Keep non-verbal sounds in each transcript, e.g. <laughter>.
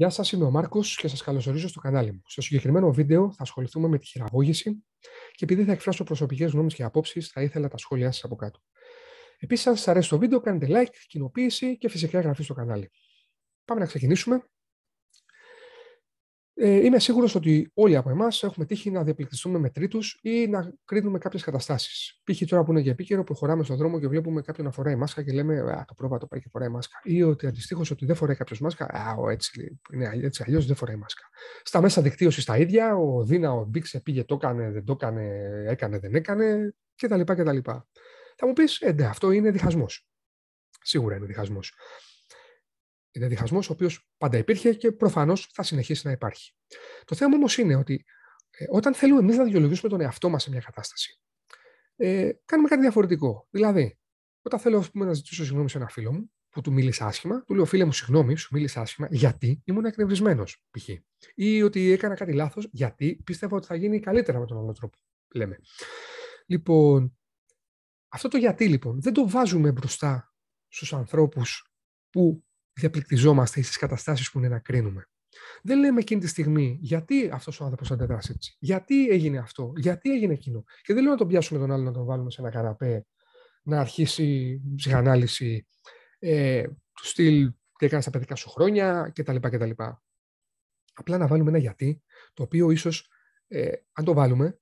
Γεια σας, είμαι ο Μάρκος και σας καλωσορίζω στο κανάλι μου. Στο συγκεκριμένο βίντεο θα ασχοληθούμε με τη χειραγώγηση και επειδή θα εκφράσω προσωπικές γνώμες και απόψεις, θα ήθελα τα σχόλιά σας από κάτω. Επίσης, αν σας αρέσει το βίντεο, κάντε like, κοινοποίηση και φυσικά εγγραφή στο κανάλι. Πάμε να ξεκινήσουμε. Ε, είμαι σίγουρος ότι όλοι από εμάς έχουμε τύχει να διαπληκτιστούμε με τρίτους ή να κρίνουμε κάποιες καταστάσεις. Π.χ. τώρα που είναι για επίκαιρο, προχωράμε στον δρόμο και βλέπουμε κάποιον να φοράει μάσκα και λέμε Α, το πρόβατο πάει και φοράει μάσκα. Ή ότι αντιστοίχως ότι δεν φοράει κάποιος μάσκα. Α, έτσι, είναι, έτσι αλλιώς δεν φοράει μάσκα. Στα μέσα δικτύωσης τα ίδια, ο Δίνα, ο Μπίξε πήγε, το έκανε, δεν το έκανε, έκανε, δεν έκανε κτλ. Θα μου πεις, «Ε, ναι, αυτό είναι διχασμός. Σίγουρα είναι διχασμός. Είναι διχασμός ο οποίος πάντα υπήρχε και προφανώς θα συνεχίσει να υπάρχει. Το θέμα όμως είναι ότι ε, όταν θέλουμε εμείς να διολογήσουμε τον εαυτό μας σε μια κατάσταση, ε, κάνουμε κάτι διαφορετικό. Δηλαδή, όταν θέλω πούμε, να ζητήσω συγγνώμη σε ένα φίλο μου που του μίλησε άσχημα, του λέω: Φίλε μου, συγγνώμη, σου μίλησε άσχημα γιατί ήμουν εκνευρισμένος, π.χ. ή ότι έκανα κάτι λάθος γιατί πίστευα ότι θα γίνει καλύτερα με τον άλλο τρόπο. Λέμε. Λοιπόν, αυτό το γιατί λοιπόν δεν το βάζουμε μπροστά στους ανθρώπους που διαπληκτιζόμαστε στις καταστάσεις που είναι να κρίνουμε. Δεν λέμε εκείνη τη στιγμή γιατί αυτός ο άνθρωπος αντέδρασε έτσι, γιατί έγινε αυτό, γιατί έγινε εκείνο. Και δεν λέω να τον πιάσουμε τον άλλο να τον βάλουμε σε ένα καραπέ, να αρχίσει ψυχανάλυση ε, του στυλ τι έκανες στα παιδικά σου χρόνια κτλ. κτλ. Απλά να βάλουμε ένα γιατί, το οποίο ίσως ε, αν το βάλουμε,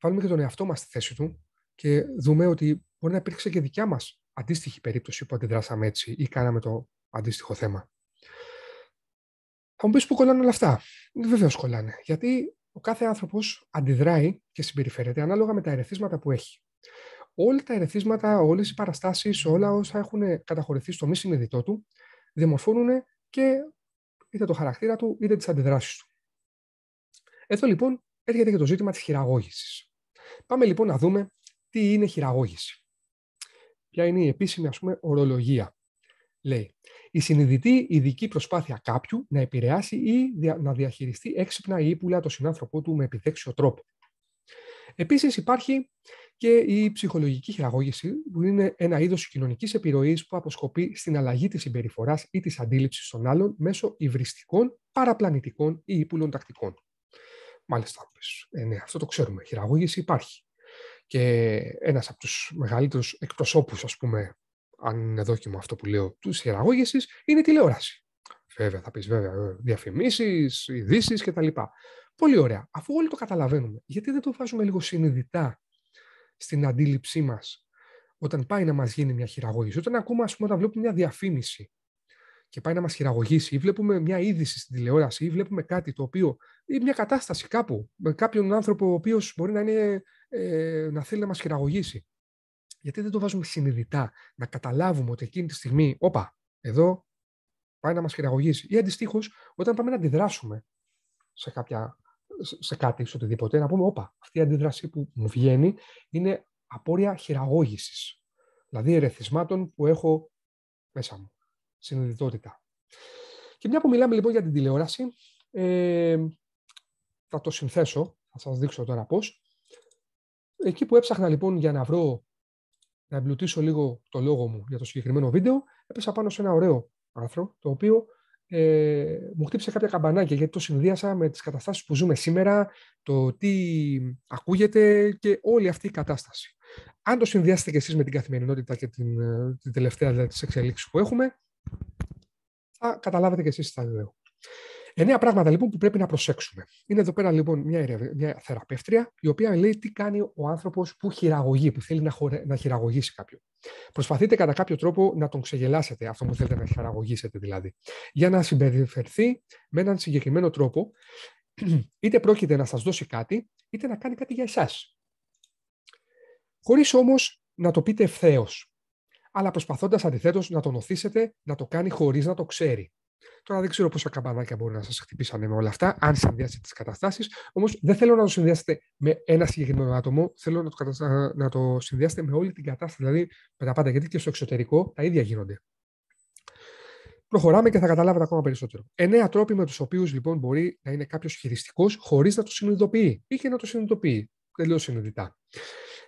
βάλουμε και τον εαυτό μας στη θέση του και δούμε ότι μπορεί να υπήρξε και δικιά μας αντίστοιχη περίπτωση που αντιδράσαμε έτσι ή κάναμε το αντίστοιχο θέμα. Θα μου πεις που κολλάνε όλα αυτά. Βεβαίως κολλάνε. Γιατί ο κάθε άνθρωπος αντιδράει και συμπεριφέρεται ανάλογα με τα ερεθίσματα που έχει. Όλα τα ερεθίσματα, όλες οι παραστάσεις, όλα όσα έχουν καταχωρηθεί στο μη συνειδητό του, δημορφώνουν και είτε το χαρακτήρα του είτε τις αντιδράσεις του. Εδώ λοιπόν έρχεται και το ζήτημα της χειραγώγησης. Πάμε λοιπόν να δούμε τι είναι χειραγώγηση. Ποια είναι η επίσημη ας πούμε, ορολογία λέει «Η συνειδητή ειδική προσπάθεια κάποιου να επηρεάσει ή να διαχειριστεί έξυπνα ή ύπουλα τον συνάνθρωπό του με επιδέξιο τρόπο». Επίσης υπάρχει και η ψυχολογική χειραγώγηση, που είναι ένα είδος κοινωνικής επιρροής που αποσκοπεί στην αλλαγή της συμπεριφοράς ή της αντίληψης των άλλων μέσω υβριστικών, παραπλανητικών ή ύπουλων τακτικών. Μάλιστα, ε, ναι, αυτό το ξέρουμε. Χειραγώγηση υπάρχει. Και ένας από τους μεγαλύτερους εκπροσώπους, ας πούμε, αν είναι δόκιμο αυτό που λέω, τους χειραγώγησης, είναι η τηλεόραση. Βέβαια, θα πεις βέβαια, ε, διαφημίσεις, ειδήσεις κτλ. Πολύ ωραία. Αφού όλοι το καταλαβαίνουμε, γιατί δεν το βάζουμε λίγο συνειδητά στην αντίληψή μας όταν πάει να μας γίνει μια χειραγώγηση. Όταν ακούμε, ας πούμε, όταν βλέπουμε μια διαφήμιση και πάει να μας χειραγωγήσει, ή βλέπουμε μια είδηση στην τηλεόραση, ή βλέπουμε κάτι το οποίο. ή μια κατάσταση κάπου με κάποιον άνθρωπο ο οποίος μπορεί να, είναι, ε, να θέλει να μας χειραγωγήσει γιατί δεν το βάζουμε συνειδητά να καταλάβουμε ότι εκείνη τη στιγμή, όπα, εδώ πάει να μας χειραγωγήσει. Ή αντιστοίχως, όταν πάμε να αντιδράσουμε σε, κάποια, σε κάτι, σε οτιδήποτε, να πούμε, όπα, αυτή η αντίδραση που μου βγαίνει είναι απόρρια χειραγώγησης. Δηλαδή ερεθισμάτων που έχω μέσα μου. Συνειδητότητα. Και μια που μιλάμε λοιπόν για την τηλεόραση, ε, θα το συνθέσω, θα σας δείξω τώρα πώς. Εκεί που έψαχνα λοιπόν για να βρω να εμπλουτίσω λίγο το λόγο μου για το συγκεκριμένο βίντεο, έπεσα πάνω σε ένα ωραίο άρθρο, το οποίο ε, μου χτύπησε κάποια καμπανάκια, γιατί το συνδύασα με τις καταστάσεις που ζούμε σήμερα, το τι ακούγεται και όλη αυτή η κατάσταση. Αν το συνδυάσετε και εσείς με την καθημερινότητα και την, ε, την τελευταία δηλαδή, τις που έχουμε, θα καταλάβετε και εσείς τι θα λέω. Εννέα πράγματα λοιπόν που πρέπει να προσέξουμε. Είναι εδώ πέρα λοιπόν μια, μια θεραπεύτρια, η οποία λέει τι κάνει ο άνθρωπος που χειραγωγεί, που θέλει να, χωρε... να χειραγωγήσει κάποιον. Προσπαθείτε κατά κάποιο τρόπο να τον ξεγελάσετε, αυτό που θέλετε να χειραγωγήσετε δηλαδή, για να συμπεριφερθεί με έναν συγκεκριμένο τρόπο, <clears throat> είτε πρόκειται να σας δώσει κάτι, είτε να κάνει κάτι για εσάς. Χωρίς όμως να το πείτε ευθέως, αλλά προσπαθώντας αντιθέτως να τον οθήσετε να το κάνει χωρίς να το ξέρει. Τώρα δεν ξέρω πόσα καμπανάκια μπορεί να σας χτυπήσανε με όλα αυτά, αν συνδυάσετε τις καταστάσεις. Όμως δεν θέλω να το συνδυάσετε με ένα συγκεκριμένο άτομο, θέλω να το, κατα... να το συνδυάσετε με όλη την κατάσταση, δηλαδή με τα πάντα. Γιατί και στο εξωτερικό τα ίδια γίνονται. Προχωράμε και θα καταλάβετε ακόμα περισσότερο. Εννέα τρόποι με τους οποίους λοιπόν μπορεί να είναι κάποιος χειριστικός χωρίς να το συνειδητοποιεί ή και να το συνειδητοποιεί τελείως συνειδητά.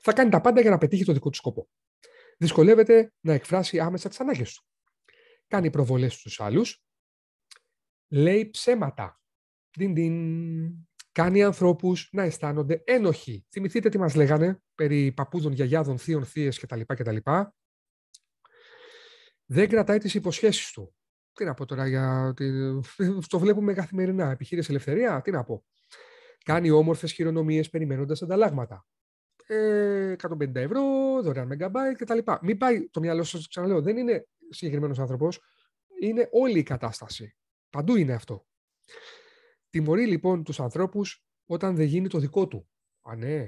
Θα κάνει τα πάντα για να πετύχει το δικό του σκοπό. Δυσκολεύεται να εκφράσει άμεσα τις ανάγκες του. Κάνει προβολές στους άλλους λέει ψέματα. Διν, Κάνει ανθρώπους να αισθάνονται ένοχοι. Θυμηθείτε τι μας λέγανε περί παππούδων, γιαγιάδων, θείων, θείες κτλ, κτλ. Δεν κρατάει τις υποσχέσεις του. Τι να πω τώρα για. Ε, το βλέπουμε καθημερινά. Επιχείρηση ελευθερία, τι να πω. Κάνει όμορφες χειρονομίες περιμένοντας ανταλλάγματα. 150 ε, ευρώ, δωρεάν megabyte κτλ. Μην πάει το μυαλό σας, ξαναλέω, δεν είναι συγκεκριμένος άνθρωπος. Είναι όλη η κατάσταση. Παντού είναι αυτό. Τιμωρεί λοιπόν τους ανθρώπους όταν δεν γίνει το δικό του. Α, ναι,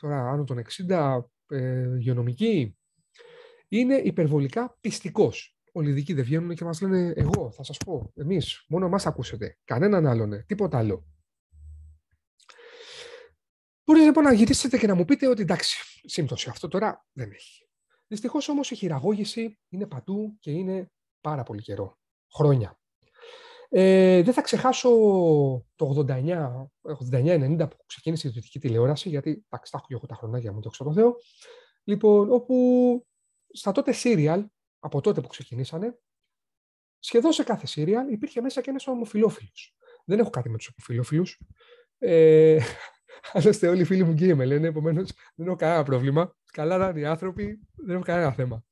τώρα άνω των 60 ε, Είναι υπερβολικά πιστικός. Όλοι οι δικοί δεν βγαίνουν και μας λένε εγώ, θα σας πω, εμείς, μόνο μας ακούσετε. Κανέναν άλλον, ναι. τίποτα άλλο. Μπορείτε λοιπόν να γυρίσετε και να μου πείτε ότι εντάξει, σύμπτωση αυτό τώρα δεν έχει. Δυστυχώς όμως η χειραγώγηση είναι παντού και είναι πάρα πολύ καιρό. Χρόνια. Ε, δεν θα ξεχάσω το 89-90 ε, που ξεκίνησε η δυτική τηλεόραση, γιατί τα έχω και εγώ τα χρονάκια μου, το ξέρω Θεό. Λοιπόν, όπου στα τότε σύριαλ, από τότε που ξεκινήσανε, σχεδόν σε κάθε σύριαλ υπήρχε μέσα και ένας ομοφυλόφιλο. Δεν έχω κάτι με τους ομοφυλόφιλου. Ε, άλλωστε, <laughs> όλοι οι φίλοι μου και με λένε, επομένως δεν έχω κανένα πρόβλημα. Καλά να είναι οι άνθρωποι, δεν έχω κανένα θέμα.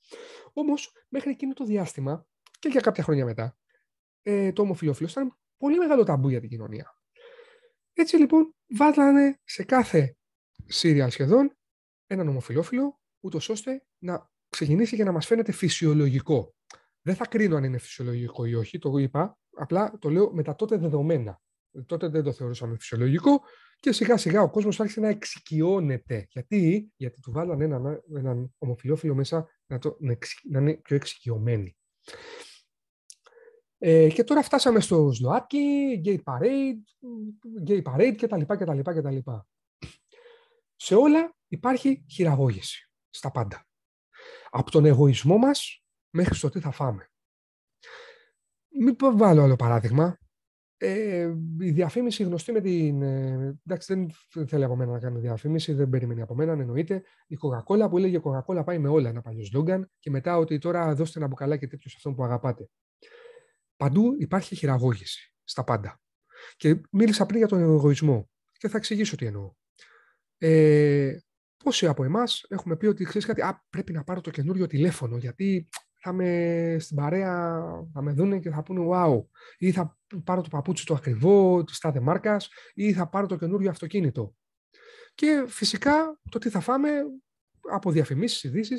Όμως, μέχρι εκείνο το διάστημα και για κάποια χρόνια μετά, ε, το ομοφυλόφιλο ήταν πολύ μεγάλο ταμπού για την κοινωνία. Έτσι λοιπόν βάλανε σε κάθε σύρια σχεδόν έναν ομοφυλόφιλο, ούτως ώστε να ξεκινήσει για να μας φαίνεται φυσιολογικό. Δεν θα κρίνω αν είναι φυσιολογικό ή όχι, το είπα, απλά το λέω με τα τότε δεδομένα. Τότε δεν το θεωρούσαμε φυσιολογικό και σιγά σιγά ο κόσμος άρχισε να εξοικειώνεται. Γιατί, Γιατί του βάλανε έναν, έναν ομοφυλόφιλο μέσα να, το, να, εξ, να είναι πιο εξοικειωμένοι. Ε, και τώρα φτάσαμε στο ΣΛΟΑΤΚΙ, Gay Parade, Gay Parade κτλ, κτλ, κτλ. Σε όλα υπάρχει χειραγώγηση, στα πάντα. Από τον εγωισμό μας μέχρι στο τι θα φάμε. Μην βάλω άλλο παράδειγμα. Ε, η διαφήμιση γνωστή με την... Ε, εντάξει, δεν θέλει από μένα να κάνει διαφήμιση, δεν περιμένει από μένα, εννοείται. Η Coca-Cola που έλεγε Coca-Cola πάει με όλα, ένα παλιό σλόγγαν, και μετά ότι τώρα δώστε ένα μπουκαλάκι τέτοιο σε αυτόν που αγαπάτε. Παντού υπάρχει χειραγώγηση στα πάντα. Και μίλησα πριν για τον εγωισμό και θα εξηγήσω τι εννοώ. Ε, πόσοι από εμάς έχουμε πει ότι ξέρεις α, πρέπει να πάρω το καινούριο τηλέφωνο, γιατί θα με στην παρέα, θα με δούνε και θα πούνε wow, ή θα πάρω το παπούτσι το ακριβό της τάδε μάρκας, ή θα πάρω το καινούριο αυτοκίνητο. Και φυσικά το τι θα φάμε από διαφημίσεις, ειδήσεις,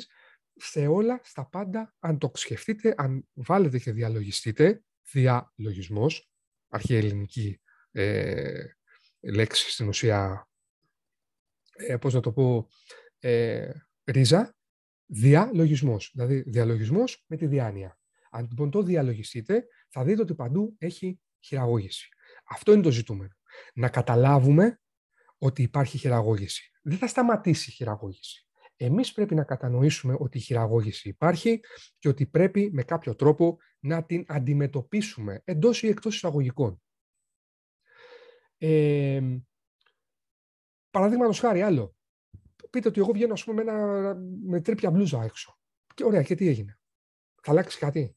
σε όλα, στα πάντα, αν το σκεφτείτε, αν βάλετε και διαλογιστείτε, διαλογισμός, λογισμός, αρχαία ελληνική ε, λέξη στην ουσία, ε, να το πω, ε, ρίζα, διαλογισμός, δηλαδή διαλογισμός με τη διάνοια. Αν λοιπόν το διαλογιστείτε, θα δείτε ότι παντού έχει χειραγώγηση. Αυτό είναι το ζητούμενο. Να καταλάβουμε ότι υπάρχει χειραγώγηση. Δεν θα σταματήσει η χειραγώγηση. Εμείς πρέπει να κατανοήσουμε ότι η χειραγώγηση υπάρχει και ότι πρέπει με κάποιο τρόπο να την αντιμετωπίσουμε εντός ή εκτός εισαγωγικών. Ε, Παραδείγματος χάρη άλλο. Πείτε ότι εγώ βγαίνω πούμε, με, ένα, με τρίπια μπλούζα έξω. Και ωραία, και τι έγινε. Θα αλλάξει κάτι.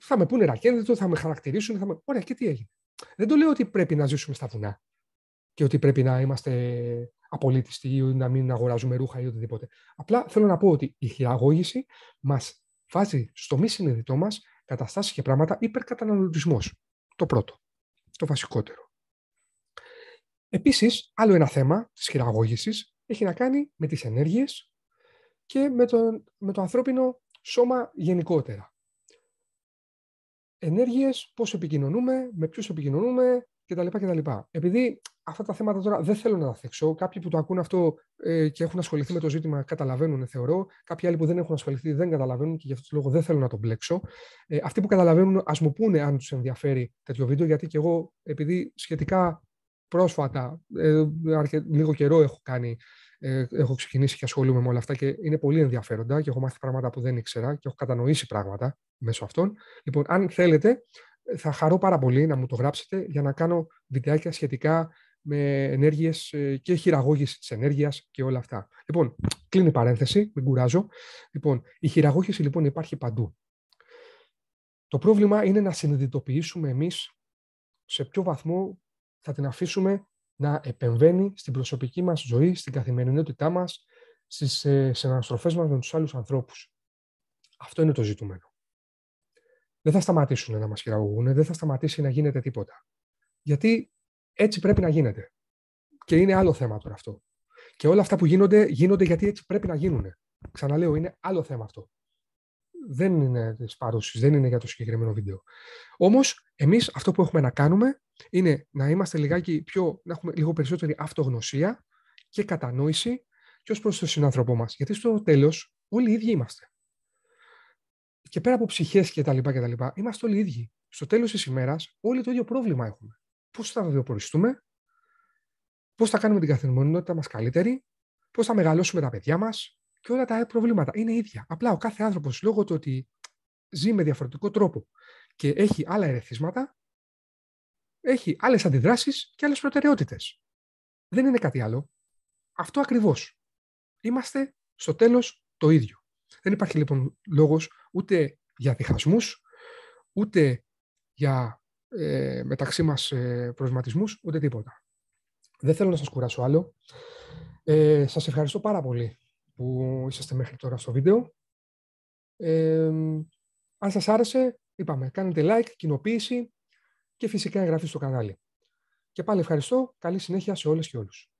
Θα με πούνε ρακένδετο, θα με χαρακτηρίσουν. Θα με... Ωραία, και τι έγινε. Δεν το λέω ότι πρέπει να ζήσουμε στα βουνά και ότι πρέπει να είμαστε απολύτιστοι ή να μην αγοράζουμε ρούχα ή οτιδήποτε. Απλά θέλω να πω ότι η χειραγώγηση μας βάζει στο μη συνειδητό μας καταστάσεις και πράγματα υπερκαταναλωτισμός. Το πρώτο, το βασικότερο. Επίσης, άλλο ένα θέμα της χειραγώγησης έχει να κάνει με τις ενέργειες και με το, με το ανθρώπινο σώμα γενικότερα. Ενέργειες, πώς επικοινωνούμε, με ποιους επικοινωνούμε κτλ. κτλ. Επειδή αυτά τα θέματα τώρα δεν θέλω να τα θέξω. Κάποιοι που το ακούν αυτό ε, και έχουν ασχοληθεί με το ζήτημα καταλαβαίνουν, θεωρώ. Κάποιοι άλλοι που δεν έχουν ασχοληθεί δεν καταλαβαίνουν και γι' αυτό το λόγο δεν θέλω να το μπλέξω. Ε, αυτοί που καταλαβαίνουν, ας μου πούνε αν τους ενδιαφέρει τέτοιο βίντεο, γιατί και εγώ, επειδή σχετικά πρόσφατα, ε, λίγο καιρό έχω κάνει. Ε, έχω ξεκινήσει και ασχολούμαι με όλα αυτά και είναι πολύ ενδιαφέροντα και έχω μάθει πράγματα που δεν ήξερα και έχω κατανοήσει πράγματα μέσω αυτών. Λοιπόν, αν θέλετε, θα χαρώ πάρα πολύ να μου το γράψετε για να κάνω βιντεάκια σχετικά με ενέργειες ε, και χειραγώγηση της ενέργειας και όλα αυτά. Λοιπόν, κλείνει παρένθεση, μην κουράζω. Λοιπόν, η χειραγώγηση λοιπόν υπάρχει παντού. Το πρόβλημα είναι να συνειδητοποιήσουμε εμείς σε ποιο βαθμό θα την αφήσουμε να επεμβαίνει στην προσωπική μας ζωή, στην καθημερινότητά μας, στις ε, αναστροφές μας με τους άλλους ανθρώπους. Αυτό είναι το ζητούμενο. Δεν θα σταματήσουν να μας χειραγωγούν, δεν θα σταματήσει να γίνεται τίποτα. Γιατί έτσι πρέπει να γίνεται. Και είναι άλλο θέμα τώρα αυτό. Και όλα αυτά που γίνονται, γίνονται γιατί έτσι πρέπει να γίνουν. Ξαναλέω, είναι άλλο θέμα αυτό. Δεν είναι της παρούσης, δεν είναι για το συγκεκριμένο βίντεο. Όμως, εμείς αυτό που έχουμε να κάνουμε είναι να είμαστε λιγάκι πιο, να έχουμε λίγο περισσότερη αυτογνωσία και κατανόηση και ως προς τον συνάνθρωπό μας. Γιατί στο τέλος, όλοι οι ίδιοι είμαστε. Και πέρα από ψυχές κτλ., είμαστε όλοι οι ίδιοι. Στο τέλος της ημέρας, όλοι το ίδιο πρόβλημα έχουμε πώς θα βιοποριστούμε, πώς θα κάνουμε την καθημερινότητά μας καλύτερη, πώς θα μεγαλώσουμε τα παιδιά μας και όλα τα προβλήματα είναι ίδια. Απλά ο κάθε άνθρωπος λόγω του ότι ζει με διαφορετικό τρόπο και έχει άλλα ερεθίσματα, έχει άλλες αντιδράσεις και άλλες προτεραιότητες. Δεν είναι κάτι άλλο. Αυτό ακριβώς. Είμαστε στο τέλος το ίδιο. Δεν υπάρχει λοιπόν λόγος ούτε για διχασμούς, ούτε για ε, μεταξύ μας ε, ούτε τίποτα. Δεν θέλω να σας κουράσω άλλο. Ε, σας ευχαριστώ πάρα πολύ που είσαστε μέχρι τώρα στο βίντεο. Ε, αν σας άρεσε, είπαμε, κάνετε like, κοινοποίηση και φυσικά εγγραφή στο κανάλι. Και πάλι ευχαριστώ. Καλή συνέχεια σε όλες και όλους.